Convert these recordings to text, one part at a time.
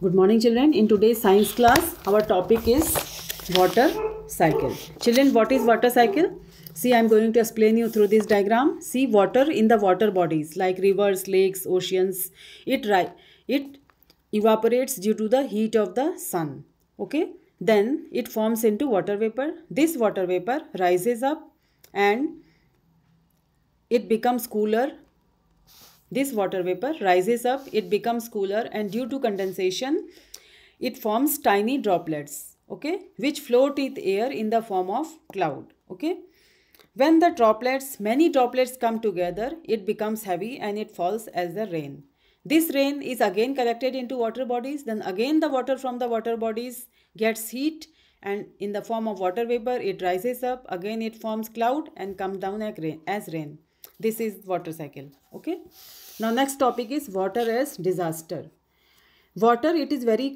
Good morning children. In today's science class, our topic is water cycle. Children, what is water cycle? See, I am going to explain you through this diagram. See water in the water bodies like rivers, lakes, oceans. It, it evaporates due to the heat of the sun. Okay. Then it forms into water vapor. This water vapor rises up and it becomes cooler this water vapor rises up, it becomes cooler and due to condensation, it forms tiny droplets, okay, which float in air in the form of cloud, okay. When the droplets, many droplets come together, it becomes heavy and it falls as the rain. This rain is again collected into water bodies, then again the water from the water bodies gets heat and in the form of water vapor it rises up, again it forms cloud and comes down as rain this is water cycle okay now next topic is water as disaster water it is very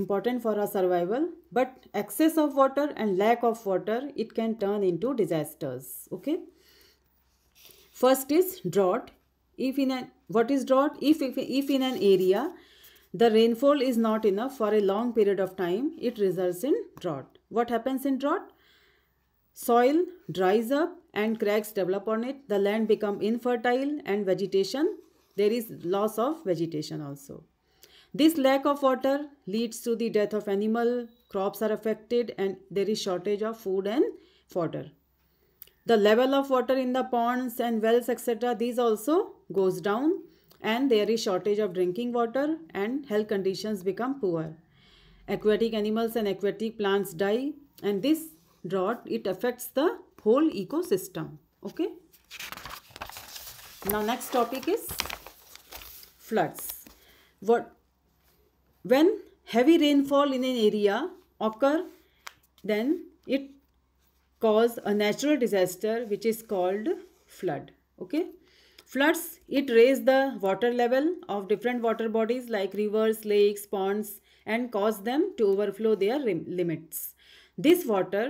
important for our survival but excess of water and lack of water it can turn into disasters okay first is drought if in an what is drought if, if if in an area the rainfall is not enough for a long period of time it results in drought what happens in drought Soil dries up and cracks develop on it. The land become infertile and vegetation. There is loss of vegetation also. This lack of water leads to the death of animal. Crops are affected and there is shortage of food and fodder. The level of water in the ponds and wells etc. These also goes down and there is shortage of drinking water and health conditions become poor. Aquatic animals and aquatic plants die and this drought it affects the whole ecosystem okay now next topic is floods what when heavy rainfall in an area occur then it cause a natural disaster which is called flood okay floods it raise the water level of different water bodies like rivers lakes ponds and cause them to overflow their limits this water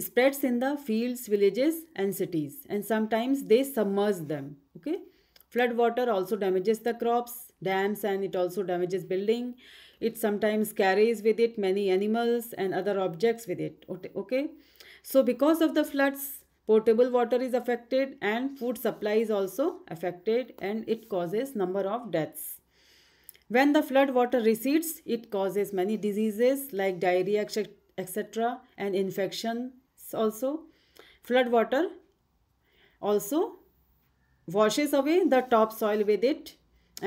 spreads in the fields, villages and cities and sometimes they submerge them. Okay. Flood water also damages the crops, dams and it also damages building. It sometimes carries with it many animals and other objects with it. Okay. So because of the floods, potable water is affected and food supply is also affected and it causes number of deaths. When the flood water recedes, it causes many diseases like diarrhea, etc and infections also flood water also washes away the top soil with it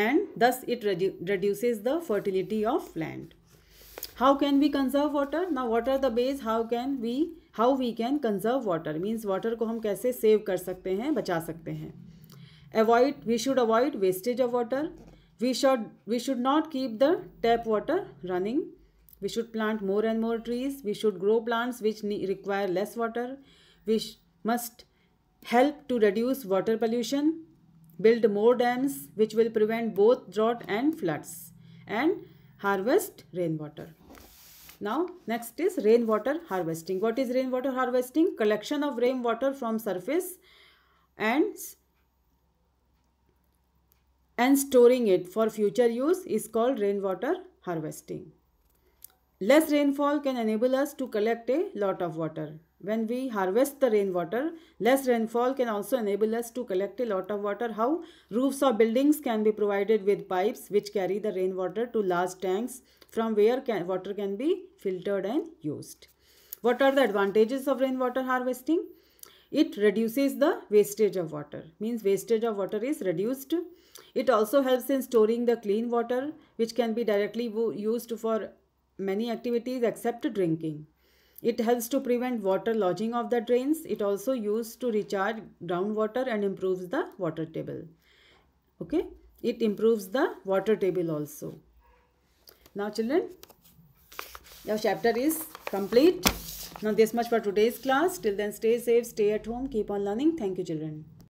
and thus it redu reduces the fertility of land how can we conserve water now what are the ways how can we how we can conserve water means water ko hum kaise save kar sakte hain bacha sakte hain avoid we should avoid wastage of water we should we should not keep the tap water running We should plant more and more trees. We should grow plants which require less water. which must help to reduce water pollution, build more dams which will prevent both drought and floods, and harvest rainwater. Now, next is rainwater harvesting. What is rainwater harvesting? Collection of rainwater from surface and and storing it for future use is called rainwater harvesting. Less rainfall can enable us to collect a lot of water. When we harvest the rainwater, less rainfall can also enable us to collect a lot of water. How? Roofs or buildings can be provided with pipes which carry the rainwater to large tanks from where can, water can be filtered and used. What are the advantages of rainwater harvesting? It reduces the wastage of water. Means wastage of water is reduced. It also helps in storing the clean water which can be directly used for many activities except drinking. It helps to prevent water lodging of the drains. It also used to recharge groundwater and improves the water table. Okay, it improves the water table also. Now children, your chapter is complete. Now this much for today's class. Till then stay safe, stay at home, keep on learning. Thank you children.